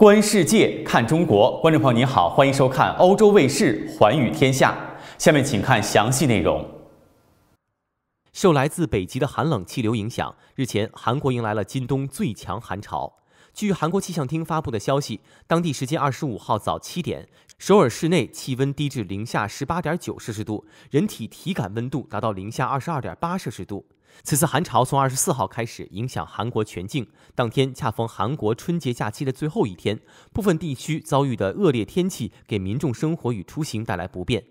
观世界，看中国。观众朋友您好，欢迎收看欧洲卫视《寰宇天下》。下面请看详细内容。受来自北极的寒冷气流影响，日前韩国迎来了今冬最强寒潮。据韩国气象厅发布的消息，当地时间二十五号早七点，首尔室内气温低至零下十八点九摄氏度，人体体感温度达到零下二十二点八摄氏度。此次寒潮从二十四号开始影响韩国全境，当天恰逢韩国春节假期的最后一天，部分地区遭遇的恶劣天气给民众生活与出行带来不便。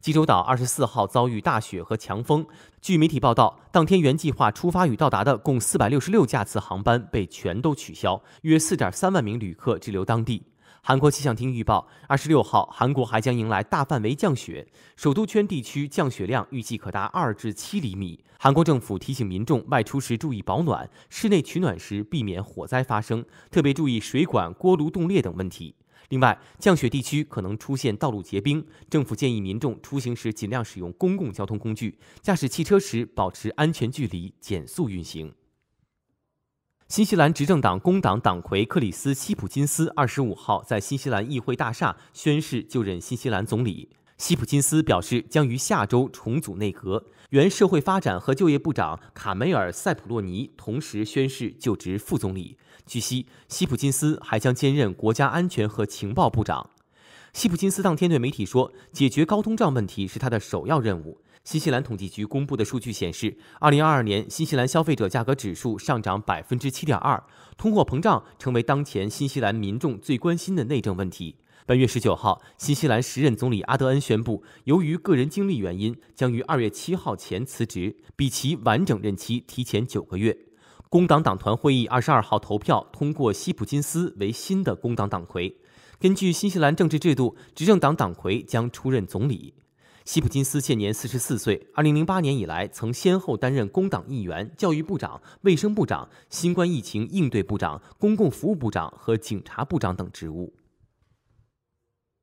济州岛二十四号遭遇大雪和强风，据媒体报道，当天原计划出发与到达的共四百六十六架次航班被全都取消，约四点三万名旅客滞留当地。韩国气象厅预报，二十六号韩国还将迎来大范围降雪，首都圈地区降雪量预计可达二至七厘米。韩国政府提醒民众外出时注意保暖，室内取暖时避免火灾发生，特别注意水管、锅炉冻裂等问题。另外，降雪地区可能出现道路结冰，政府建议民众出行时尽量使用公共交通工具，驾驶汽车时保持安全距离，减速运行。新西兰执政党工党党魁克里斯·希普金斯二十五号在新西兰议会大厦宣誓就任新西兰总理。希普金斯表示，将于下周重组内阁。原社会发展和就业部长卡梅尔·塞普洛尼同时宣誓就职副总理。据悉，希普金斯还将兼任国家安全和情报部长。希普金斯当天对媒体说：“解决高通胀问题是他的首要任务。”新西兰统计局公布的数据显示，2022年新西兰消费者价格指数上涨7.2%，通货膨胀成为当前新西兰民众最关心的内政问题。本月19号，新西兰时任总理阿德恩宣布，由于个人经历原因，将于2月7号前辞职，比其完整任期提前9个月。工党党团会议22号投票通过西普金斯为新的工党党魁。根据新西兰政治制度，执政党党魁将出任总理。希普金斯现年四十四岁。二零零八年以来，曾先后担任工党议员、教育部长、卫生部长、新冠疫情应对部长、公共服务部长和警察部长等职务。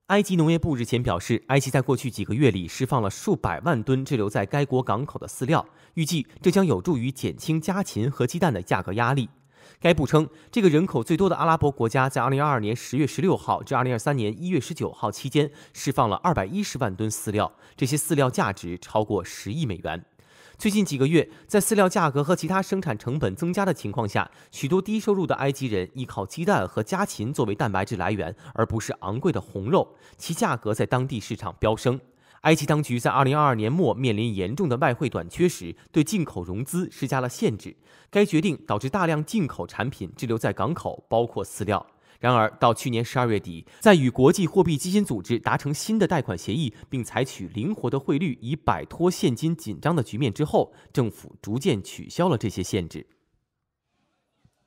埃及农业部日前表示，埃及在过去几个月里释放了数百万吨滞留在该国港口的饲料，预计这将有助于减轻家禽和鸡蛋的价格压力。该部称，这个人口最多的阿拉伯国家在2022年10月16号至2023年1月19号期间释放了210万吨饲料，这些饲料价值超过十亿美元。最近几个月，在饲料价格和其他生产成本增加的情况下，许多低收入的埃及人依靠鸡蛋和家禽作为蛋白质来源，而不是昂贵的红肉，其价格在当地市场飙升。埃及当局在二零二二年末面临严重的外汇短缺时，对进口融资施加了限制。该决定导致大量进口产品滞留在港口，包括饲料。然而，到去年十二月底，在与国际货币基金组织达成新的贷款协议，并采取灵活的汇率以摆脱现金紧张的局面之后，政府逐渐取消了这些限制。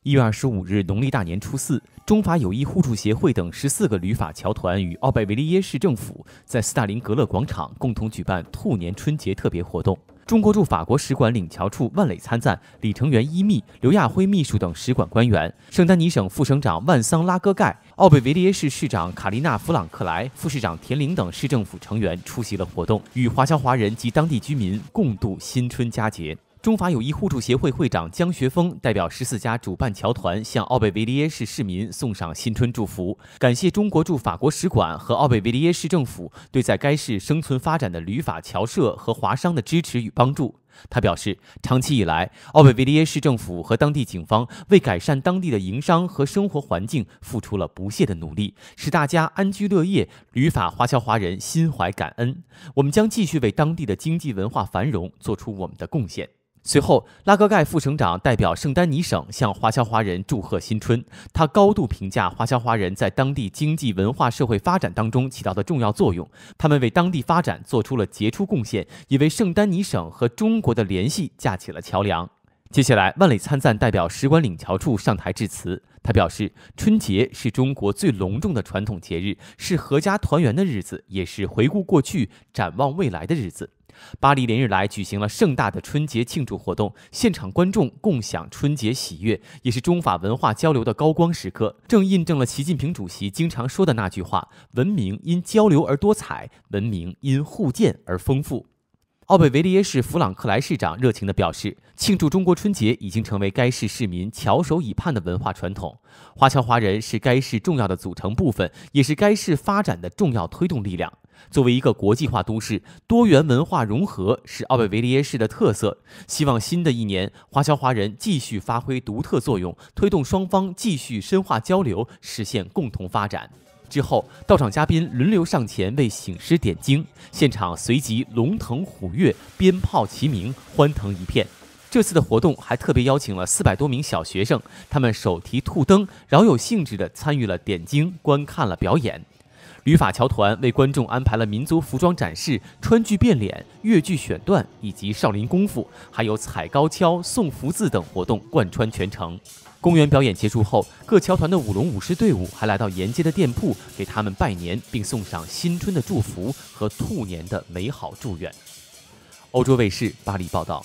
一月二十五日，农历大年初四，中法友谊互助协会等十四个旅法侨团与奥贝维利耶市政府在斯大林格勒广场共同举办兔年春节特别活动。中国驻法国使馆领侨处万磊参赞、李成元、伊密、刘亚辉秘书等使馆官员，圣丹尼省副省长万桑拉戈盖、奥贝维利耶市市长卡丽娜·弗朗克莱、副市长田玲等市政府成员出席了活动，与华侨华人及当地居民共度新春佳节。中法友谊互助协会会长江学峰代表十四家主办侨团向奥贝维利耶市市民送上新春祝福，感谢中国驻法国使馆和奥贝维利耶市政府对在该市生存发展的旅法侨社和华商的支持与帮助。他表示，长期以来，奥贝维利耶市政府和当地警方为改善当地的营商和生活环境付出了不懈的努力，使大家安居乐业。旅法华侨华人心怀感恩，我们将继续为当地的经济文化繁荣做出我们的贡献。随后，拉格盖副省长代表圣丹尼省向华侨华人祝贺新春。他高度评价华侨华人在当地经济、文化、社会发展当中起到的重要作用，他们为当地发展做出了杰出贡献，也为圣丹尼省和中国的联系架起了桥梁。接下来，万里参赞代表使馆领侨处上台致辞。他表示，春节是中国最隆重的传统节日，是阖家团圆的日子，也是回顾过去、展望未来的日子。巴黎连日来举行了盛大的春节庆祝活动，现场观众共享春节喜悦，也是中法文化交流的高光时刻，正印证了习近平主席经常说的那句话：“文明因交流而多彩，文明因互鉴而丰富。”奥贝维利耶市弗朗克莱市长热情地表示，庆祝中国春节已经成为该市市民翘首以盼的文化传统。华侨华人是该市重要的组成部分，也是该市发展的重要推动力量。作为一个国际化都市，多元文化融合是奥贝维利耶市的特色。希望新的一年，华侨华人继续发挥独特作用，推动双方继续深化交流，实现共同发展。之后，到场嘉宾轮流上前为醒狮点睛，现场随即龙腾虎跃，鞭炮齐鸣，欢腾一片。这次的活动还特别邀请了四百多名小学生，他们手提兔灯，饶有兴致地参与了点睛，观看了表演。旅法桥团为观众安排了民族服装展示、川剧变脸、越剧选段以及少林功夫，还有踩高跷、送福字等活动贯穿全程。公园表演结束后，各桥团的舞龙舞狮队伍还来到沿街的店铺，给他们拜年，并送上新春的祝福和兔年的美好祝愿。欧洲卫视巴黎报道。